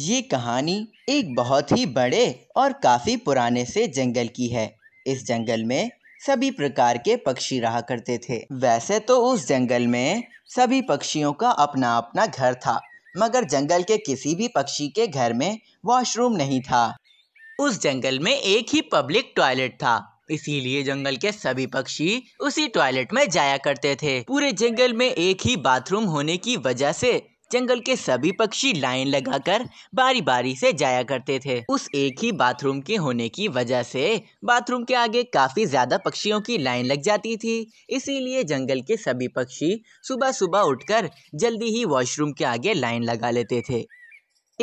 ये कहानी एक बहुत ही बड़े और काफ़ी पुराने से जंगल की है इस जंगल में सभी प्रकार के पक्षी रहा करते थे वैसे तो उस जंगल में सभी पक्षियों का अपना अपना घर था मगर जंगल के किसी भी पक्षी के घर में वॉशरूम नहीं था उस जंगल में एक ही पब्लिक टॉयलेट था इसीलिए जंगल के सभी पक्षी उसी टॉयलेट में जाया करते थे पूरे जंगल में एक ही बाथरूम होने की वजह से जंगल के सभी पक्षी लाइन लगाकर बारी बारी से जाया करते थे उस एक ही बाथरूम के होने की वजह से बाथरूम के आगे काफी ज्यादा पक्षियों की लाइन लग जाती थी इसीलिए जंगल के सभी पक्षी सुबह सुबह उठकर जल्दी ही वॉशरूम के आगे लाइन लगा लेते थे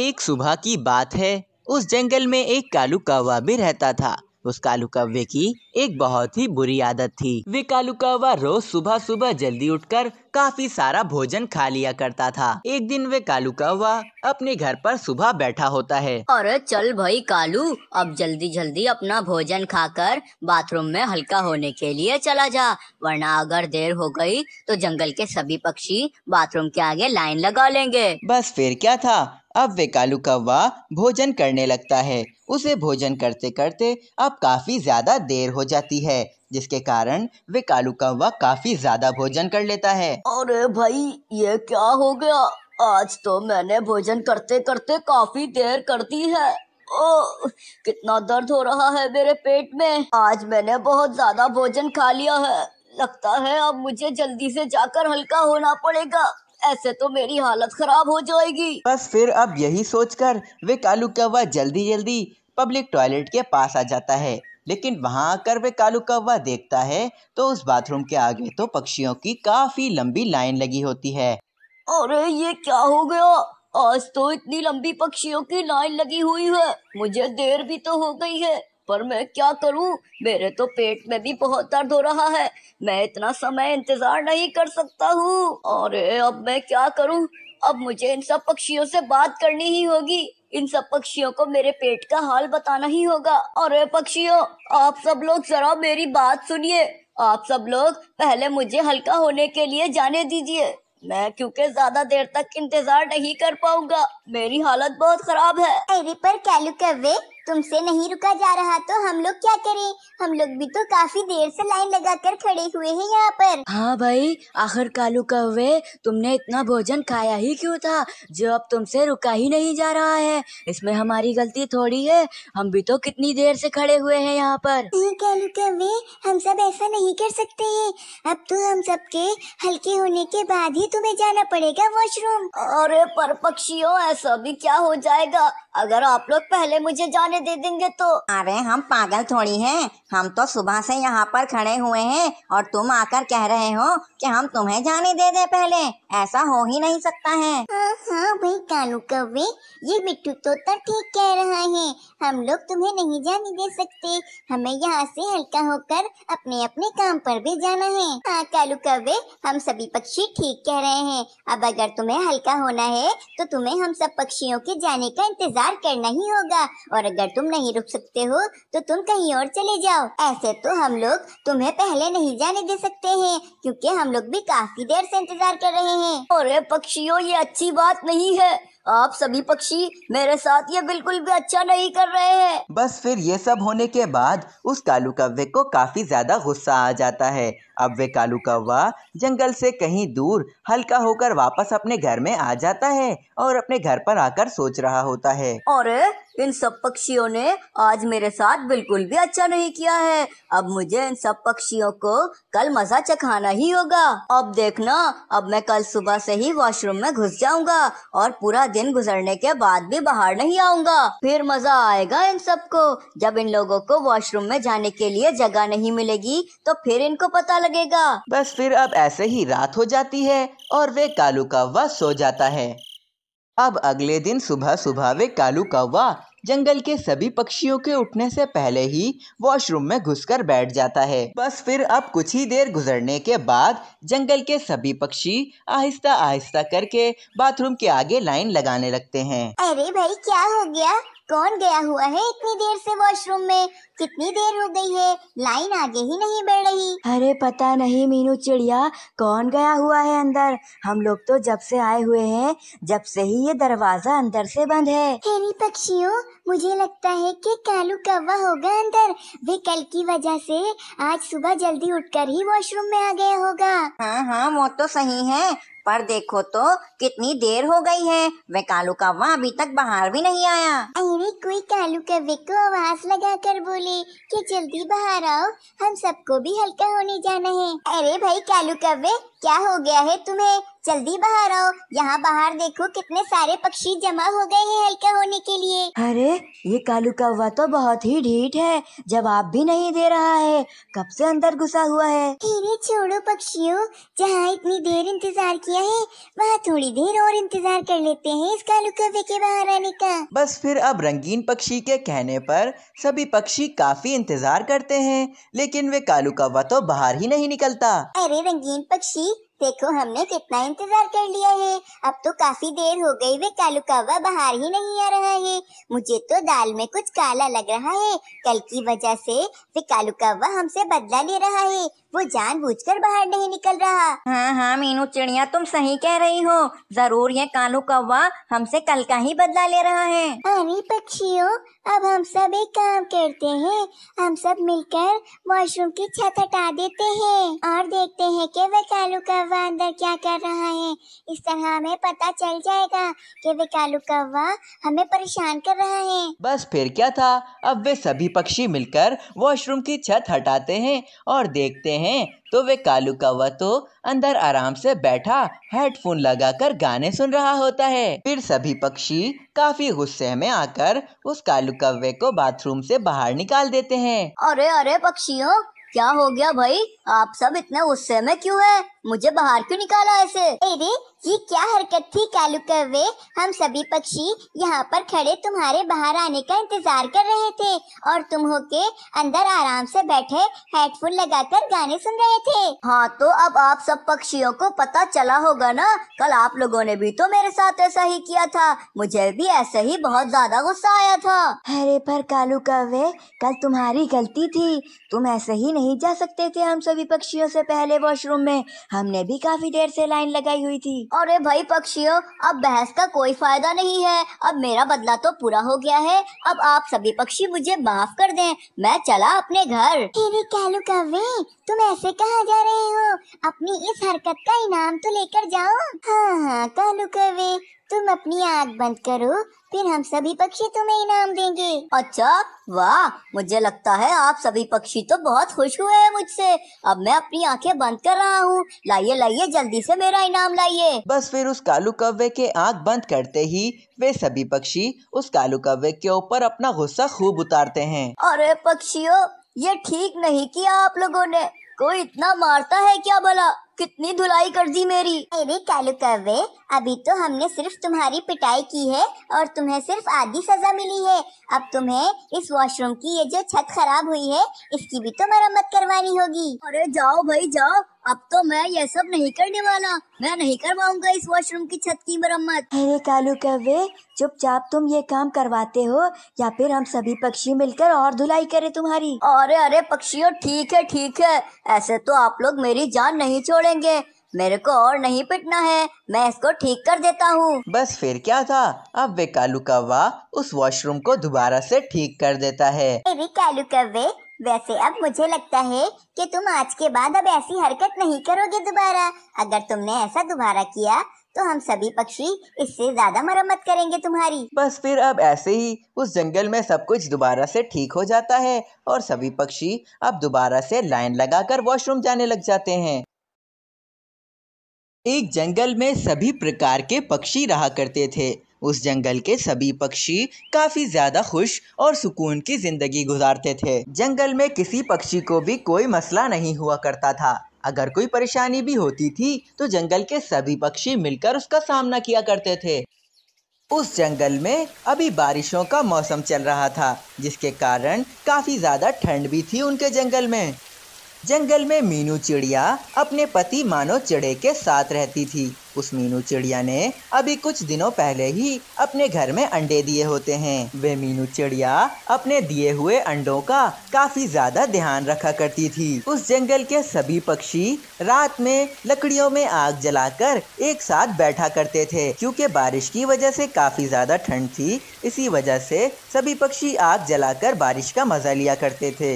एक सुबह की बात है उस जंगल में एक कालू कौवा भी रहता था उस कालू कव्वे की एक बहुत ही बुरी आदत थी वे कालू कौवा रोज सुबह सुबह जल्दी उठकर काफी सारा भोजन खा लिया करता था एक दिन वे कालू कौवा अपने घर पर सुबह बैठा होता है अरे चल भाई कालू अब जल्दी जल्दी अपना भोजन खाकर बाथरूम में हल्का होने के लिए चला जा वरना अगर देर हो गई तो जंगल के सभी पक्षी बाथरूम के आगे लाइन लगा लेंगे बस फिर क्या था अब वे कालू कौवा भोजन करने लगता है उसे भोजन करते करते अब काफ़ी ज़्यादा देर हो जाती है जिसके कारण वे कालू कौवा काफ़ी ज़्यादा भोजन कर लेता है अरे भाई ये क्या हो गया आज तो मैंने भोजन करते करते काफ़ी देर कर दी है ओ, कितना दर्द हो रहा है मेरे पेट में आज मैंने बहुत ज़्यादा भोजन खा लिया है लगता है अब मुझे जल्दी से जाकर हल्का होना पड़ेगा ऐसे तो मेरी हालत खराब हो जाएगी बस फिर अब यही सोचकर वे कालू कौवा जल्दी जल्दी पब्लिक टॉयलेट के पास आ जाता है लेकिन वहां आकर वे कालू कौवा देखता है तो उस बाथरूम के आगे तो पक्षियों की काफी लंबी लाइन लगी होती है अरे ये क्या हो गया आज तो इतनी लंबी पक्षियों की लाइन लगी हुई है मुझे देर भी तो हो गई है पर मैं क्या करूं मेरे तो पेट में भी बहुत दर्द हो रहा है मैं इतना समय इंतजार नहीं कर सकता हूँ और अब मैं क्या करूं अब मुझे इन सब पक्षियों से बात करनी ही होगी इन सब पक्षियों को मेरे पेट का हाल बताना ही होगा और पक्षियों आप सब लोग जरा मेरी बात सुनिए आप सब लोग पहले मुझे हल्का होने के लिए जाने दीजिए मैं क्योंकि ज्यादा देर तक इंतजार नहीं कर पाऊंगा मेरी हालत बहुत खराब है अरे पर कैलू कव्वे तुमसे नहीं रुका जा रहा तो हम लोग क्या करें हम लोग भी तो काफी देर से लाइन लगाकर खड़े हुए हैं यहाँ पर हाँ भाई आखिर कालू कौवे तुमने इतना भोजन खाया ही क्यों था जो अब तुमसे रुका ही नहीं जा रहा है इसमें हमारी गलती थोड़ी है हम भी तो कितनी देर से खड़े हुए हैं यहाँ पर नहीं कालू कौवे हम सब ऐसा नहीं कर सकते है अब तो हम सबके हल्के होने के बाद ही तुम्हें जाना पड़ेगा वॉशरूम अरे पर पक्षियों ऐसा भी क्या हो जाएगा अगर आप लोग पहले मुझे जाने दे देंगे तो अरे हम पागल थोड़ी हैं हम तो सुबह से यहाँ पर खड़े हुए हैं और तुम आकर कह रहे हो कि हम तुम्हें जाने दे दे पहले ऐसा हो ही नहीं सकता है हाँ भाई कालू कौवे ये मिट्टू तो ठीक कह रहा है हम लोग तुम्हें नहीं जाने दे सकते हमें यहाँ से हल्का होकर अपने अपने काम पर भी जाना है हाँ कालू कौवे हम सभी पक्षी ठीक कह रहे हैं अब अगर तुम्हें हल्का होना है तो तुम्हें हम सब पक्षियों के जाने का इंतजार इंतजार करना ही होगा और अगर तुम नहीं रुक सकते हो तो तुम कहीं और चले जाओ ऐसे तो हम लोग तुम्हें पहले नहीं जाने दे सकते हैं क्योंकि हम लोग भी काफी देर से इंतजार कर रहे हैं अरे पक्षियों ये अच्छी बात नहीं है आप सभी पक्षी मेरे साथ ये बिल्कुल भी अच्छा नहीं कर रहे हैं बस फिर ये सब होने के बाद उस कालू कव्वे को काफी ज्यादा गुस्सा आ जाता है अब वे कालू कौवा जंगल से कहीं दूर हल्का होकर वापस अपने घर में आ जाता है और अपने घर पर आकर सोच रहा होता है और इन सब पक्षियों ने आज मेरे साथ बिल्कुल भी अच्छा नहीं किया है अब मुझे इन सब पक्षियों को कल मजा चखाना ही होगा अब देखना अब मैं कल सुबह से ही वॉशरूम में घुस जाऊंगा और पूरा दिन गुजरने के बाद भी बाहर नहीं आऊंगा फिर मजा आएगा इन सबको जब इन लोगों को वॉशरूम में जाने के लिए जगह नहीं मिलेगी तो फिर इनको पता लगेगा बस फिर अब ऐसे ही रात हो जाती है और वे कालू कौवा सो जाता है अब अगले दिन सुबह सुबह वे कालू कौवा जंगल के सभी पक्षियों के उठने से पहले ही वॉशरूम में घुसकर बैठ जाता है बस फिर अब कुछ ही देर गुजरने के बाद जंगल के सभी पक्षी आहिस्ता आहिस्ता करके बाथरूम के आगे लाइन लगाने लगते हैं अरे भाई क्या हो गया कौन गया हुआ है इतनी देर से वॉशरूम में कितनी देर हो गई है लाइन आगे ही नहीं बढ़ रही अरे पता नहीं मीनू चिड़िया कौन गया हुआ है अंदर हम लोग तो जब से आए हुए हैं जब से ही ये दरवाजा अंदर से बंद है हेरी पक्षियों मुझे लगता है कि कालू कौवा होगा अंदर वे कल की वजह से आज सुबह जल्दी उठकर ही वॉशरूम में आ गया होगा हाँ हाँ वो तो सही है पर देखो तो कितनी देर हो गई है वे कालू वहाँ अभी तक बाहर भी नहीं आया अरे कोई कालू कव्वे को आवाज लगा कर बोले कि जल्दी बाहर आओ हम सबको भी हल्का होने जाना है अरे भाई कालू कव्वे क्या हो गया है तुम्हें जल्दी बाहर आओ यहाँ बाहर देखो कितने सारे पक्षी जमा हो गए हैं हल्का होने के लिए अरे ये कालू कौवा तो बहुत ही ढीठ है जवाब भी नहीं दे रहा है कब से अंदर घुसा हुआ है अरे छोड़ो पक्षियों जहाँ इतनी देर इंतजार किया है वहाँ थोड़ी देर और इंतजार कर लेते हैं इस कालू कौवे के बाहर आने का बस फिर अब रंगीन पक्षी के कहने पर सभी पक्षी काफी इंतजार करते हैं लेकिन वे कालू कौवा तो बाहर ही नहीं निकलता अरे रंगीन पक्षी देखो हमने कितना इंतजार कर लिया है अब तो काफी देर हो गई वे कालू कावा बाहर ही नहीं आ रहा है मुझे तो दाल में कुछ काला लग रहा है कल की वजह से वे कालू कावा हमसे बदला ले रहा है वो जानबूझकर बाहर नहीं निकल रहा हाँ हाँ मीनू चिड़िया तुम सही कह रही हो जरूर ये कालू कौवा हमसे कल का ही बदला ले रहा है अरे पक्षियों अब हम सब एक काम करते हैं हम सब मिलकर वॉशरूम की छत हटा देते हैं और देखते हैं कि वे कालू कौवा अंदर क्या कर रहा है इस तरह हमें पता चल जाएगा कि वे कालू कौवा हमें परेशान कर रहा है बस फिर क्या था अब वे सभी पक्षी मिलकर वॉशरूम की छत हटाते हैं और देखते हैं हैं तो वे कालू कौवा तो अंदर आराम से बैठा हेडफोन लगाकर गाने सुन रहा होता है फिर सभी पक्षी काफी गुस्से में आकर उस कालू कौवे को बाथरूम से बाहर निकाल देते हैं अरे अरे पक्षियों क्या हो गया भाई आप सब इतने गुस्से में क्यों है मुझे बाहर क्यों निकाला ऐसे अरे ये क्या हरकत थी कालू कौवे हम सभी पक्षी यहाँ पर खड़े तुम्हारे बाहर आने का इंतजार कर रहे थे और तुम हो के अंदर आराम से बैठे हेडफोन लगाकर गाने सुन रहे थे हाँ तो अब आप सब पक्षियों को पता चला होगा ना कल आप लोगों ने भी तो मेरे साथ ऐसा ही किया था मुझे भी ऐसे ही बहुत ज्यादा गुस्सा आया था अरे पर कालू कौवे कल तुम्हारी गलती थी तुम ऐसे ही नहीं जा सकते थे हम सभी पक्षियों से पहले वॉशरूम में हमने भी काफी देर से लाइन लगाई हुई थी अरे भाई पक्षियों अब बहस का कोई फायदा नहीं है अब मेरा बदला तो पूरा हो गया है अब आप सभी पक्षी मुझे माफ कर दें मैं चला अपने घर तेरी कहलू कवे तुम ऐसे कहाँ जा रहे हो अपनी इस हरकत का इनाम तो लेकर जाओ हाँ हाँ कहलू कवे तुम अपनी आँख बंद करो फिर हम सभी पक्षी तुम्हें इनाम देंगे अच्छा वाह मुझे लगता है आप सभी पक्षी तो बहुत खुश हुए हैं मुझसे अब मैं अपनी आंखें बंद कर रहा हूँ लाइए लाइए जल्दी से मेरा इनाम लाइए बस फिर उस कालू कव्वे के आंख बंद करते ही वे सभी पक्षी उस कालू कव्वे के ऊपर अपना गुस्सा खूब उतारते हैं अरे पक्षियों ये ठीक नहीं किया आप लोगों ने कोई इतना मारता है क्या भला कितनी धुलाई कर दी मेरी अरे कालू कवे अभी तो हमने सिर्फ तुम्हारी पिटाई की है और तुम्हें सिर्फ आधी सजा मिली है अब तुम्हें इस वॉशरूम की ये जो छत खराब हुई है इसकी भी तो मरम्मत करवानी होगी अरे जाओ भाई जाओ अब तो मैं ये सब नहीं करने वाला मैं नहीं करवाऊंगा इस वॉशरूम की छत की मरम्मत अरे कालू कवे चुपचाप तुम ये काम करवाते हो या फिर हम सभी पक्षी मिलकर और धुलाई करें तुम्हारी अरे अरे पक्षियों ठीक है ठीक है ऐसे तो आप लोग मेरी जान नहीं छोड़ेंगे मेरे को और नहीं पिटना है मैं इसको ठीक कर देता हूँ बस फिर क्या था अब वे कालू कौवा उस वॉशरूम को दोबारा से ठीक कर देता है कालू कौवे वैसे अब मुझे लगता है कि तुम आज के बाद अब ऐसी हरकत नहीं करोगे दोबारा अगर तुमने ऐसा दोबारा किया तो हम सभी पक्षी इससे ज्यादा मरम्मत करेंगे तुम्हारी बस फिर अब ऐसे ही उस जंगल में सब कुछ दोबारा से ठीक हो जाता है और सभी पक्षी अब दोबारा से लाइन लगाकर वॉशरूम जाने लग जाते हैं एक जंगल में सभी प्रकार के पक्षी रहा करते थे उस जंगल के सभी पक्षी काफी ज्यादा खुश और सुकून की जिंदगी गुजारते थे जंगल में किसी पक्षी को भी कोई मसला नहीं हुआ करता था अगर कोई परेशानी भी होती थी तो जंगल के सभी पक्षी मिलकर उसका सामना किया करते थे उस जंगल में अभी बारिशों का मौसम चल रहा था जिसके कारण काफ़ी ज़्यादा ठंड भी थी उनके जंगल में जंगल में मीनू चिड़िया अपने पति मानो चिड़े के साथ रहती थी उस मीनू चिड़िया ने अभी कुछ दिनों पहले ही अपने घर में अंडे दिए होते हैं वे मीनू चिड़िया अपने दिए हुए अंडों का काफी ज्यादा ध्यान रखा करती थी उस जंगल के सभी पक्षी रात में लकड़ियों में आग जलाकर एक साथ बैठा करते थे क्योंकि बारिश की वजह से काफी ज्यादा ठंड थी इसी वजह से सभी पक्षी आग जलाकर बारिश का मजा लिया करते थे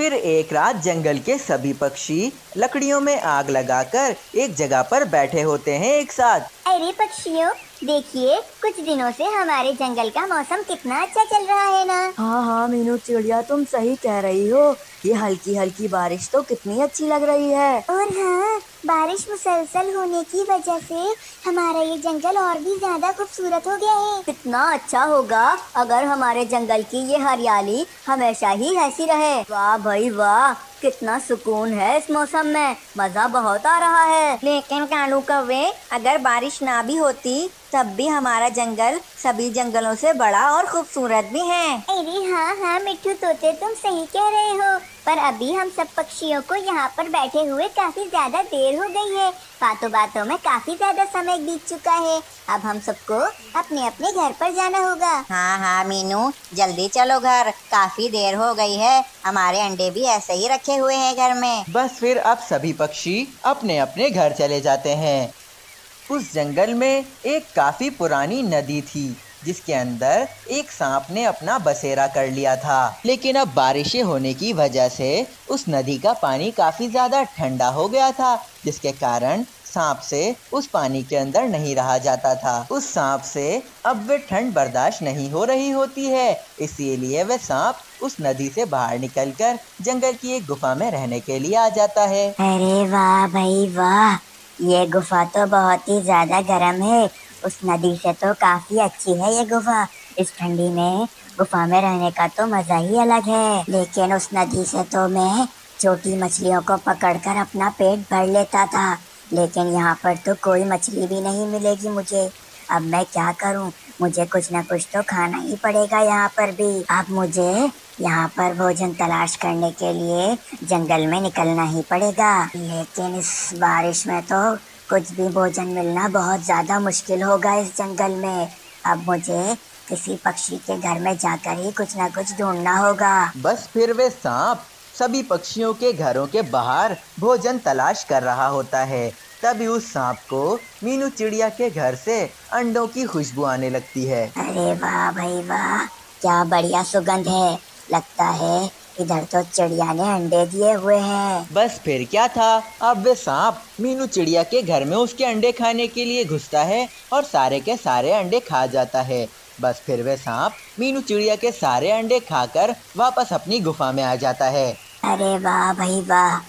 फिर एक रात जंगल के सभी पक्षी लकड़ियों में आग लगाकर एक जगह पर बैठे होते हैं एक साथ अरे पक्षियों देखिए कुछ दिनों से हमारे जंगल का मौसम कितना अच्छा चल रहा है ना हाँ हाँ मीनू चिड़िया तुम सही कह रही हो ये हल्की हल्की बारिश तो कितनी अच्छी लग रही है और हाँ बारिश मुसलसल होने की वजह से हमारा ये जंगल और भी ज्यादा खूबसूरत हो गया है कितना अच्छा होगा अगर हमारे जंगल की ये हरियाली हमेशा ही ऐसी रहे वाह भाई वाह कितना सुकून है इस मौसम में मजा बहुत आ रहा है लेकिन कानू कवे अगर बारिश ना भी होती तब भी हमारा जंगल सभी जंगलों से बड़ा और खूबसूरत भी है अरे हाँ हाँ मिठू तोते तुम सही कह रहे हो पर अभी हम सब पक्षियों को यहाँ पर बैठे हुए काफ़ी ज़्यादा देर हो गई है बातों बातों में काफ़ी ज़्यादा समय बीत चुका है अब हम सबको अपने अपने घर पर जाना होगा हाँ हाँ मीनू जल्दी चलो घर काफ़ी देर हो गई है हमारे अंडे भी ऐसे ही रखे हुए हैं घर में बस फिर अब सभी पक्षी अपने अपने घर चले जाते हैं उस जंगल में एक काफ़ी पुरानी नदी थी जिसके अंदर एक सांप ने अपना बसेरा कर लिया था लेकिन अब बारिशें होने की वजह से उस नदी का पानी काफ़ी ज़्यादा ठंडा हो गया था जिसके कारण सांप से उस पानी के अंदर नहीं रहा जाता था उस सांप से अब वे ठंड बर्दाश्त नहीं हो रही होती है इसीलिए वह सांप उस नदी से बाहर निकलकर जंगल की एक गुफा में रहने के लिए आ जाता है अरे वाह भाई वाह ये गुफा तो बहुत ही ज्यादा गर्म है उस नदी से तो काफ़ी अच्छी है ये गुफा इस ठंडी में गुफा में रहने का तो मज़ा ही अलग है लेकिन उस नदी से तो मैं छोटी मछलियों को पकड़कर अपना पेट भर लेता था लेकिन यहाँ पर तो कोई मछली भी नहीं मिलेगी मुझे अब मैं क्या करूँ मुझे कुछ ना कुछ तो खाना ही पड़ेगा यहाँ पर भी अब मुझे यहाँ पर भोजन तलाश करने के लिए जंगल में निकलना ही पड़ेगा लेकिन इस बारिश में तो कुछ भी भोजन मिलना बहुत ज़्यादा मुश्किल होगा इस जंगल में अब मुझे किसी पक्षी के घर में जाकर ही कुछ ना कुछ ढूंढना होगा बस फिर वे सांप सभी पक्षियों के घरों के बाहर भोजन तलाश कर रहा होता है तभी उस सांप को मीनू चिड़िया के घर से अंडों की खुशबू आने लगती है अरे वाह भाई वाह क्या बढ़िया सुगंध है लगता है इधर तो चिड़िया ने अंडे दिए हुए हैं बस फिर क्या था अब वे सांप मीनू चिड़िया के घर में उसके अंडे खाने के लिए घुसता है और सारे के सारे अंडे खा जाता है बस फिर वे सांप मीनू चिड़िया के सारे अंडे खाकर वापस अपनी गुफा में आ जाता है अरे वाह भाई वाह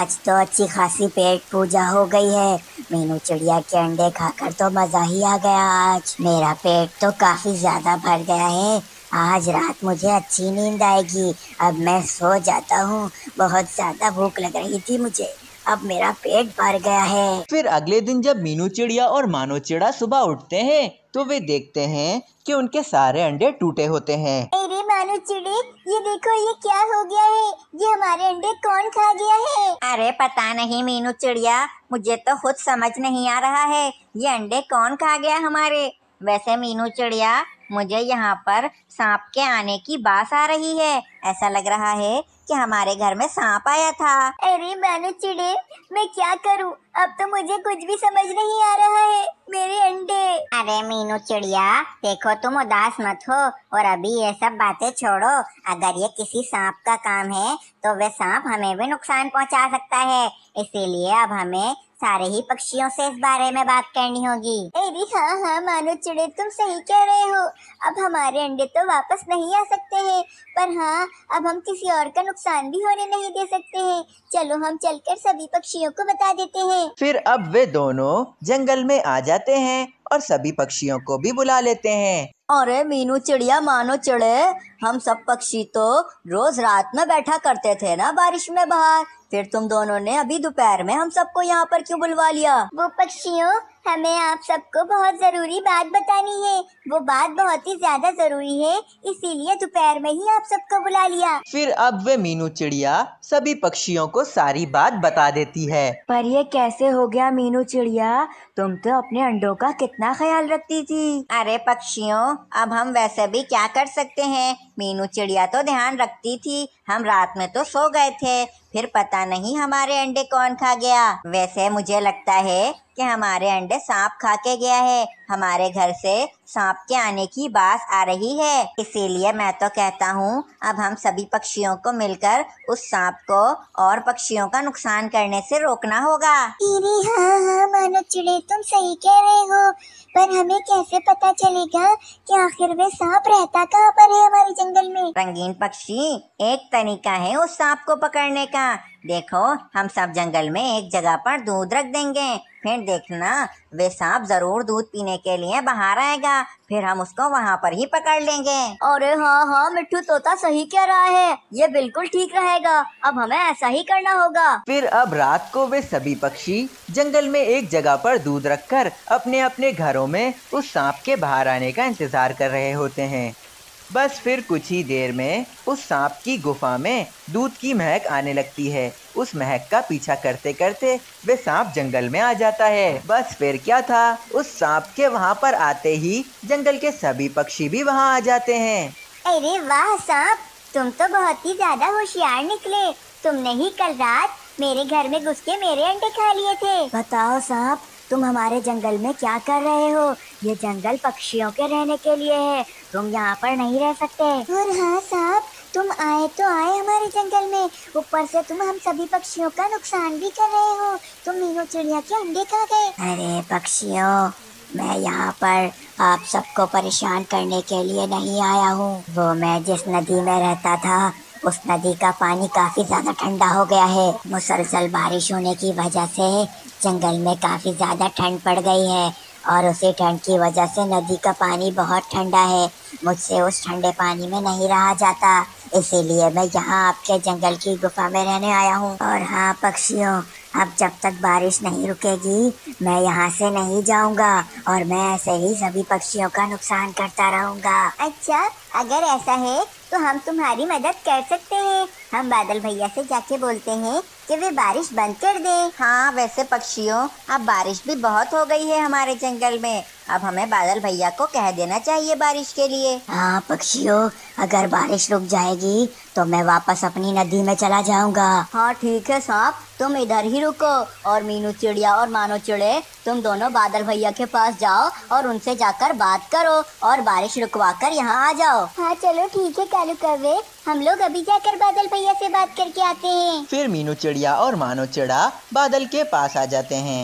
आज तो अच्छी खासी पेट पूजा हो गई है मीनू चिड़िया के अंडे खाकर तो मजा ही आ गया आज मेरा पेट तो काफी ज्यादा भर गया है आज रात मुझे अच्छी नींद आएगी अब मैं सो जाता हूँ बहुत ज़्यादा भूख लग रही थी मुझे अब मेरा पेट भर गया है फिर अगले दिन जब मीनू चिड़िया और मानो चिड़ा सुबह उठते हैं तो वे देखते हैं कि उनके सारे अंडे टूटे होते हैं अरे मानो चिड़ी ये देखो ये क्या हो गया है ये हमारे अंडे कौन खा गया है अरे पता नहीं मीनू चिड़िया मुझे तो खुद समझ नहीं आ रहा है ये अंडे कौन खा गया हमारे वैसे मीनू चिड़िया मुझे यहाँ पर सांप के आने की बास आ रही है ऐसा लग रहा है कि हमारे घर में सांप आया था अरे मैंने चिड़े मैं क्या करूँ अब तो मुझे कुछ भी समझ नहीं आ रहा है मेरे अंडे अरे मीनू चिड़िया देखो तुम उदास मत हो और अभी ये सब बातें छोड़ो अगर ये किसी सांप का काम है तो वे सांप हमें भी नुकसान पहुंचा सकता है इसीलिए अब हमें सारे ही पक्षियों से इस बारे में बात करनी होगी अरे हाँ हाँ मानो चिड़े तुम सही कह रहे हो अब हमारे अंडे तो वापस नहीं आ सकते हैं पर हाँ अब हम किसी और का नुकसान भी होने नहीं दे सकते हैं चलो हम चलकर सभी पक्षियों को बता देते हैं फिर अब वे दोनों जंगल में आ जाते हैं और सभी पक्षियों को भी बुला लेते हैं अरे मीनू चिड़िया मानो चिड़े हम सब पक्षी तो रोज रात में बैठा करते थे ना बारिश में बाहर फिर तुम दोनों ने अभी दोपहर में हम सबको यहाँ पर क्यों बुलवा लिया वो पक्षियों हमें आप सबको बहुत ज़रूरी बात बतानी है वो बात बहुत ही ज़्यादा ज़रूरी है इसीलिए दोपहर में ही आप सबको बुला लिया फिर अब वे मीनू चिड़िया सभी पक्षियों को सारी बात बता देती है पर ये कैसे हो गया मीनू चिड़िया तुम तो अपने अंडों का कितना ख्याल रखती थी अरे पक्षियों अब हम वैसे भी क्या कर सकते हैं मीनू चिड़िया तो ध्यान रखती थी हम रात में तो सो गए थे फिर पता नहीं हमारे अंडे कौन खा गया वैसे मुझे लगता है कि हमारे अंडे सांप खा के गया है हमारे घर से सांप के आने की बात आ रही है इसीलिए मैं तो कहता हूँ अब हम सभी पक्षियों को मिलकर उस सांप को और पक्षियों का नुकसान करने से रोकना होगा हाँ हाँ मानो चिड़े तुम सही कह रहे हो पर हमें कैसे पता चलेगा कि आखिर में सांप रहता कहाँ पर है हमारे जंगल में रंगीन पक्षी एक तरीका है उस सांप को पकड़ने का देखो हम सब जंगल में एक जगह पर दूध रख देंगे फिर देखना वे सांप जरूर दूध पीने के लिए बाहर आएगा फिर हम उसको वहाँ पर ही पकड़ लेंगे अरे हाँ हाँ मिट्टू तोता सही कह रहा है ये बिल्कुल ठीक रहेगा अब हमें ऐसा ही करना होगा फिर अब रात को वे सभी पक्षी जंगल में एक जगह पर दूध रखकर अपने अपने घरों में उस सांप के बाहर आने का इंतजार कर रहे होते हैं बस फिर कुछ ही देर में उस सांप की गुफा में दूध की महक आने लगती है उस महक का पीछा करते करते वे सांप जंगल में आ जाता है बस फिर क्या था उस सांप के वहाँ पर आते ही जंगल के सभी पक्षी भी वहाँ आ जाते हैं अरे वाह सांप तुम तो बहुत ही ज्यादा होशियार निकले तुमने ही कल रात मेरे घर में घुस के मेरे अंडे खा लिए थे बताओ सांप तुम हमारे जंगल में क्या कर रहे हो ये जंगल पक्षियों के रहने के लिए है तुम यहाँ पर नहीं रह सकते और हाँ साहब तुम आए तो आए हमारे जंगल में ऊपर से तुम हम सभी पक्षियों का नुकसान भी कर रहे हो तुम मीनू चिड़िया के अंडे खा गए अरे पक्षियों मैं यहाँ पर आप सबको परेशान करने के लिए नहीं आया हूँ वो मैं जिस नदी में रहता था उस नदी का पानी काफी ज्यादा ठंडा हो गया है मुसलसल बारिश होने की वजह से जंगल में काफी ज्यादा ठंड पड़ गई है और उसे ठंड की वजह से नदी का पानी बहुत ठंडा है मुझसे उस ठंडे पानी में नहीं रहा जाता इसीलिए मैं यहाँ आपके जंगल की गुफा में रहने आया हूँ और हाँ पक्षियों अब जब तक बारिश नहीं रुकेगी मैं यहाँ से नहीं जाऊँगा और मैं ऐसे ही सभी पक्षियों का नुकसान करता रहूँगा अच्छा अगर ऐसा है तो हम तुम्हारी मदद कर सकते हैं हम बादल भैया से जाके बोलते हैं कि वे बारिश बंद कर दें हाँ वैसे पक्षियों अब बारिश भी बहुत हो गई है हमारे जंगल में अब हमें बादल भैया को कह देना चाहिए बारिश के लिए हाँ पक्षियों अगर बारिश रुक जाएगी तो मैं वापस अपनी नदी में चला जाऊंगा हाँ ठीक है सांप तुम इधर ही रुको और मीनू चिड़िया और मानो चिड़े तुम दोनों बादल भैया के पास जाओ और उनसे जाकर बात करो और बारिश रुकवा कर यहाँ आ जाओ हाँ चलो ठीक है कालू कवे हम लोग अभी जाकर बादल भैया से बात करके आते हैं फिर मीनू चिड़िया और मानो चिड़ा बादल के पास आ जाते हैं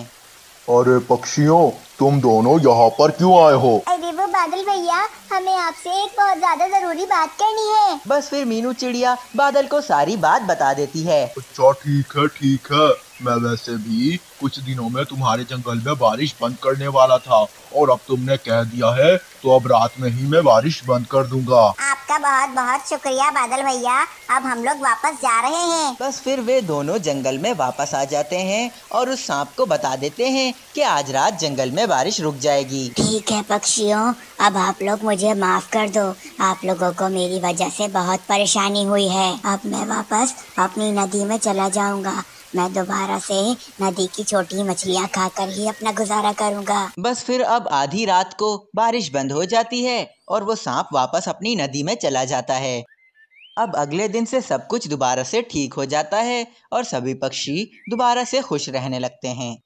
अरे पक्षियों तुम दोनों यहाँ पर क्यों आए हो अरे वो बादल भैया हमें आपसे एक बहुत ज्यादा जरूरी बात करनी है बस फिर मीनू चिड़िया बादल को सारी बात बता देती है अच्छा ठीक है ठीक है मैं वैसे भी कुछ दिनों में तुम्हारे जंगल में बारिश बंद करने वाला था और अब तुमने कह दिया है तो अब रात में ही मैं बारिश बंद कर दूंगा आपका बहुत बहुत शुक्रिया बादल भैया अब हम लोग वापस जा रहे हैं बस फिर वे दोनों जंगल में वापस आ जाते हैं और उस सांप को बता देते हैं कि आज रात जंगल में बारिश रुक जाएगी ठीक है पक्षियों अब आप लोग मुझे माफ कर दो आप लोगों को मेरी वजह से बहुत परेशानी हुई है अब मैं वापस अपनी नदी में चला जाऊंगा मैं दोबारा से नदी की छोटी मछलियाँ खाकर ही अपना गुजारा करूँगा बस फिर अब आधी रात को बारिश बंद हो जाती है और वो सांप वापस अपनी नदी में चला जाता है अब अगले दिन से सब कुछ दोबारा से ठीक हो जाता है और सभी पक्षी दोबारा से खुश रहने लगते हैं